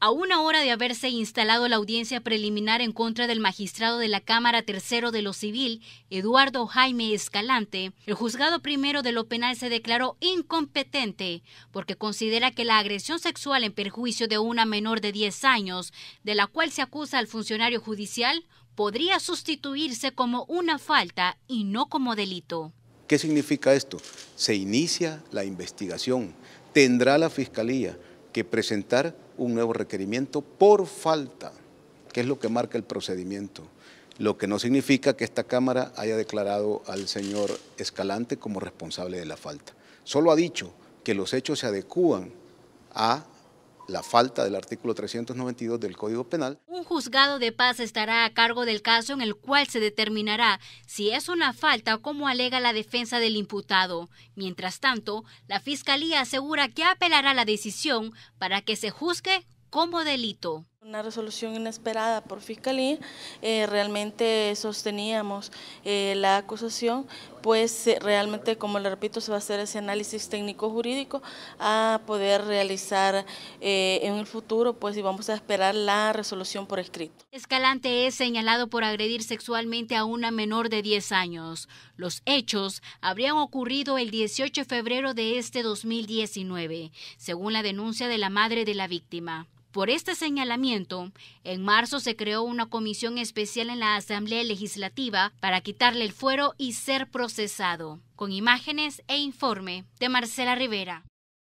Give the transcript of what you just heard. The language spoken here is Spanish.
A una hora de haberse instalado la audiencia preliminar en contra del magistrado de la Cámara Tercero de lo Civil, Eduardo Jaime Escalante, el juzgado primero de lo penal se declaró incompetente porque considera que la agresión sexual en perjuicio de una menor de 10 años, de la cual se acusa al funcionario judicial, podría sustituirse como una falta y no como delito. ¿Qué significa esto? Se inicia la investigación, tendrá la fiscalía que presentar un nuevo requerimiento por falta, que es lo que marca el procedimiento. Lo que no significa que esta Cámara haya declarado al señor Escalante como responsable de la falta. Solo ha dicho que los hechos se adecúan a la falta del artículo 392 del Código Penal. Un juzgado de paz estará a cargo del caso en el cual se determinará si es una falta o como alega la defensa del imputado. Mientras tanto, la Fiscalía asegura que apelará la decisión para que se juzgue como delito. Una resolución inesperada por Fiscalía, eh, realmente sosteníamos eh, la acusación, pues eh, realmente, como le repito, se va a hacer ese análisis técnico-jurídico a poder realizar en el futuro, pues y vamos a esperar la resolución por escrito. Escalante es señalado por agredir sexualmente a una menor de 10 años. Los hechos habrían ocurrido el 18 de febrero de este 2019, según la denuncia de la madre de la víctima. Por este señalamiento, en marzo se creó una comisión especial en la Asamblea Legislativa para quitarle el fuero y ser procesado, con imágenes e informe de Marcela Rivera.